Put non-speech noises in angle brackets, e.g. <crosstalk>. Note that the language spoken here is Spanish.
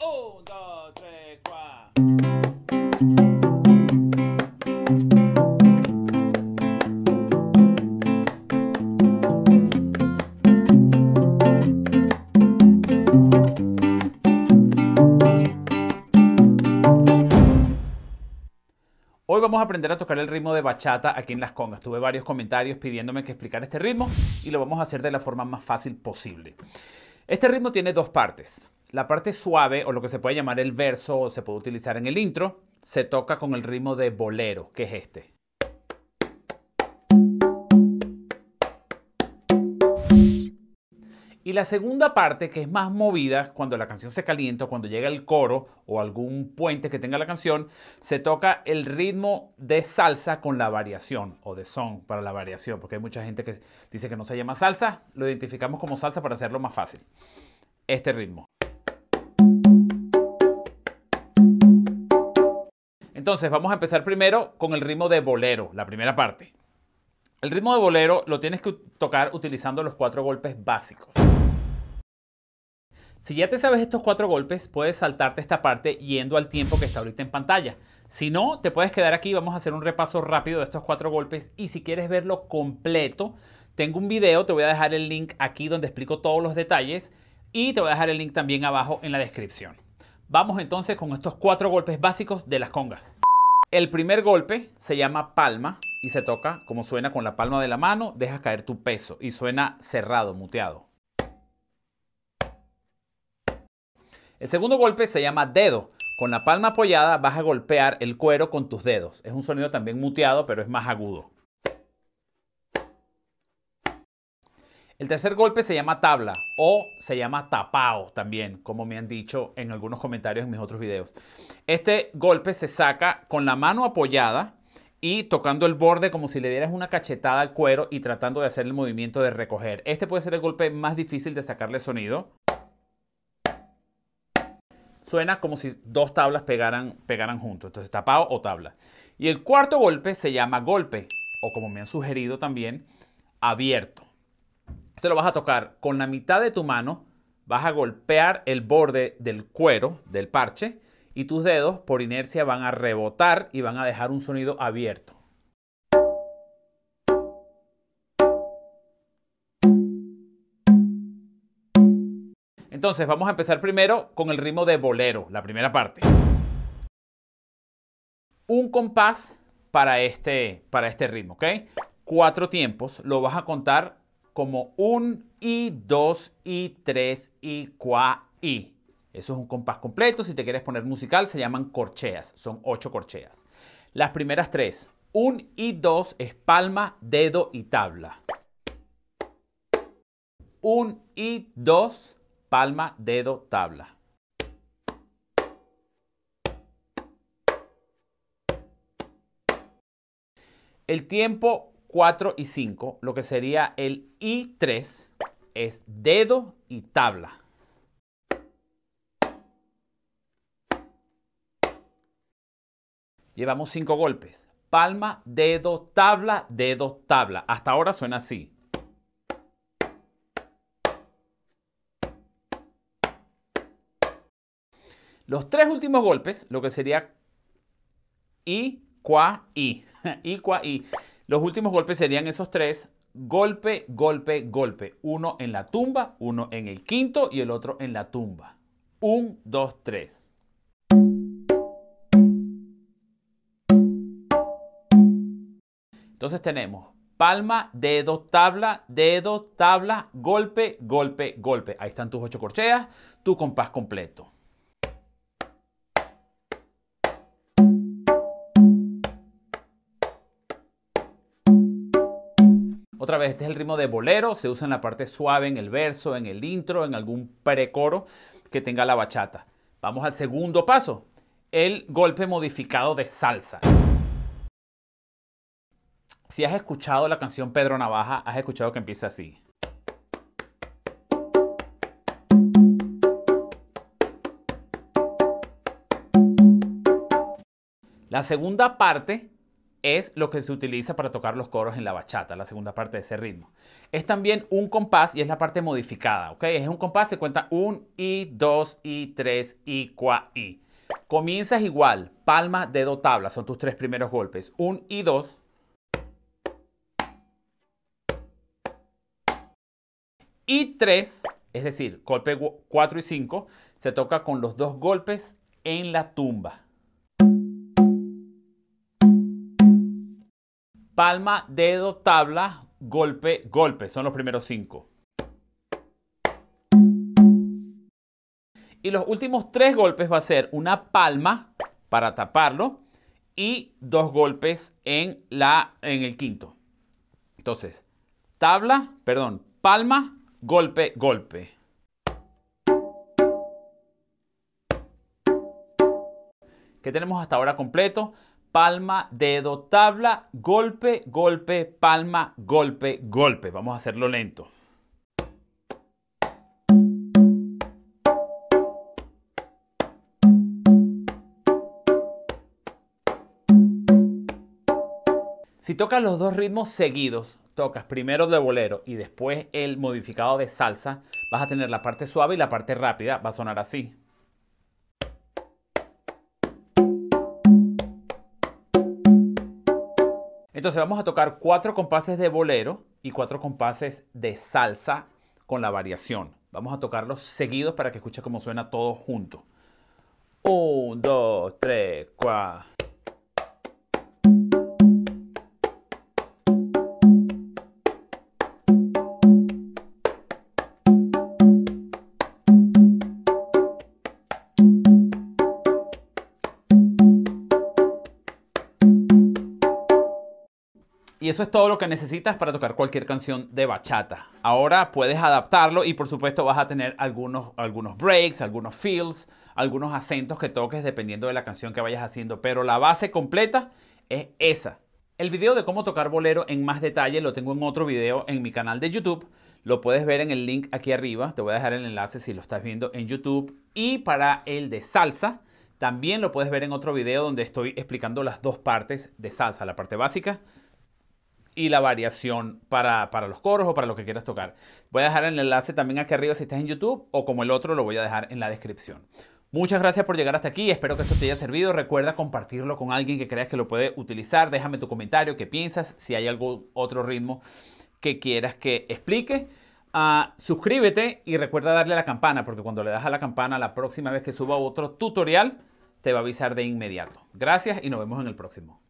Un, dos, tres, cuatro. Hoy vamos a aprender a tocar el ritmo de bachata aquí en las congas. Tuve varios comentarios pidiéndome que explicara este ritmo y lo vamos a hacer de la forma más fácil posible. Este ritmo tiene dos partes. La parte suave, o lo que se puede llamar el verso, o se puede utilizar en el intro, se toca con el ritmo de bolero, que es este. Y la segunda parte, que es más movida, cuando la canción se calienta, cuando llega el coro o algún puente que tenga la canción, se toca el ritmo de salsa con la variación o de son para la variación, porque hay mucha gente que dice que no se llama salsa, lo identificamos como salsa para hacerlo más fácil. Este ritmo. Entonces vamos a empezar primero con el ritmo de bolero, la primera parte. El ritmo de bolero lo tienes que tocar utilizando los cuatro golpes básicos. Si ya te sabes estos cuatro golpes, puedes saltarte esta parte yendo al tiempo que está ahorita en pantalla. Si no, te puedes quedar aquí, vamos a hacer un repaso rápido de estos cuatro golpes y si quieres verlo completo, tengo un video, te voy a dejar el link aquí donde explico todos los detalles y te voy a dejar el link también abajo en la descripción. Vamos entonces con estos cuatro golpes básicos de las congas. El primer golpe se llama palma y se toca como suena con la palma de la mano, dejas caer tu peso y suena cerrado, muteado. El segundo golpe se llama dedo. Con la palma apoyada vas a golpear el cuero con tus dedos. Es un sonido también muteado, pero es más agudo. El tercer golpe se llama tabla o se llama tapao también, como me han dicho en algunos comentarios en mis otros videos. Este golpe se saca con la mano apoyada y tocando el borde como si le dieras una cachetada al cuero y tratando de hacer el movimiento de recoger. Este puede ser el golpe más difícil de sacarle sonido. Suena como si dos tablas pegaran, pegaran juntos, entonces tapao o tabla. Y el cuarto golpe se llama golpe, o como me han sugerido también, abierto. Esto lo vas a tocar con la mitad de tu mano, vas a golpear el borde del cuero, del parche, y tus dedos por inercia van a rebotar y van a dejar un sonido abierto. Entonces vamos a empezar primero con el ritmo de bolero, la primera parte. Un compás para este, para este ritmo, ¿ok? Cuatro tiempos, lo vas a contar como un y, dos, y, tres, y, cuá, y. Eso es un compás completo. Si te quieres poner musical, se llaman corcheas. Son ocho corcheas. Las primeras tres. Un y dos es palma, dedo y tabla. Un y dos, palma, dedo, tabla. El tiempo 4 y 5, lo que sería el I3 es dedo y tabla. Llevamos 5 golpes. Palma, dedo, tabla, dedo, tabla. Hasta ahora suena así. Los tres últimos golpes, lo que sería I, qua, I. <laughs> I, cua I. Los últimos golpes serían esos tres. Golpe, golpe, golpe. Uno en la tumba, uno en el quinto y el otro en la tumba. Un, dos, tres. Entonces tenemos palma, dedo, tabla, dedo, tabla, golpe, golpe, golpe. Ahí están tus ocho corcheas, tu compás completo. Otra vez, este es el ritmo de bolero, se usa en la parte suave, en el verso, en el intro, en algún precoro que tenga la bachata. Vamos al segundo paso, el golpe modificado de salsa. Si has escuchado la canción Pedro Navaja, has escuchado que empieza así. La segunda parte es lo que se utiliza para tocar los coros en la bachata, la segunda parte de ese ritmo. Es también un compás y es la parte modificada, ¿ok? Es un compás, se cuenta 1 y 2 y 3 y cua, y. Comienzas igual, palma, dedo, tabla, son tus tres primeros golpes. 1 y 2. Y 3, es decir, golpe 4 y 5, se toca con los dos golpes en la tumba. Palma, dedo, tabla, golpe, golpe. Son los primeros cinco. Y los últimos tres golpes va a ser una palma para taparlo y dos golpes en, la, en el quinto. Entonces, tabla, perdón, palma, golpe, golpe. ¿Qué tenemos hasta ahora completo? palma, dedo, tabla, golpe, golpe, palma, golpe, golpe. Vamos a hacerlo lento. Si tocas los dos ritmos seguidos, tocas primero de bolero y después el modificado de salsa, vas a tener la parte suave y la parte rápida, va a sonar así. Entonces vamos a tocar cuatro compases de bolero y cuatro compases de salsa con la variación. Vamos a tocarlos seguidos para que escuche cómo suena todo junto. Un, dos, tres, cuatro. Y eso es todo lo que necesitas para tocar cualquier canción de bachata. Ahora puedes adaptarlo y por supuesto vas a tener algunos, algunos breaks, algunos feels, algunos acentos que toques dependiendo de la canción que vayas haciendo. Pero la base completa es esa. El video de cómo tocar bolero en más detalle lo tengo en otro video en mi canal de YouTube. Lo puedes ver en el link aquí arriba. Te voy a dejar el enlace si lo estás viendo en YouTube. Y para el de salsa, también lo puedes ver en otro video donde estoy explicando las dos partes de salsa, la parte básica y la variación para, para, los coros o para lo que quieras tocar. Voy a dejar el enlace también aquí arriba si estás en YouTube o como el otro lo voy a dejar en la descripción. Muchas gracias por llegar hasta aquí, espero que esto te haya servido. Recuerda compartirlo con alguien que creas que lo puede utilizar. Déjame tu comentario, qué piensas, si hay algún otro ritmo que quieras que explique. Ah, suscríbete y recuerda darle a la campana, porque cuando le das a la campana, la próxima vez que suba otro tutorial, te va a avisar de inmediato. Gracias y nos vemos en el próximo.